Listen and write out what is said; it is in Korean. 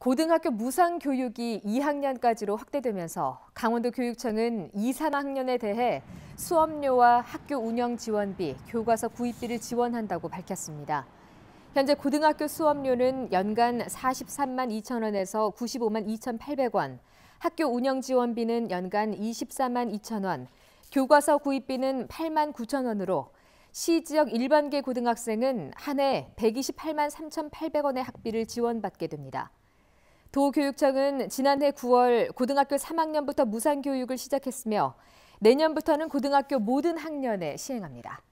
고등학교 무상 교육이 2학년까지로 확대되면서 강원도 교육청은 2, 3학년에 대해 수업료와 학교 운영 지원비, 교과서 구입비를 지원한다고 밝혔습니다. 현재 고등학교 수업료는 연간 43만 2천 원에서 95만 2 8 0원 학교 운영 지원비는 연간 24만 2천 원, 교과서 구입비는 8만 9천 원으로 시 지역 일반계 고등학생은 한 해 128만 3 8 0원의 학비를 지원받게 됩니다. 도교육청은 지난해 9월 고등학교 3학년부터 무상교육을 시작했으며 내년부터는 고등학교 모든 학년에 시행합니다.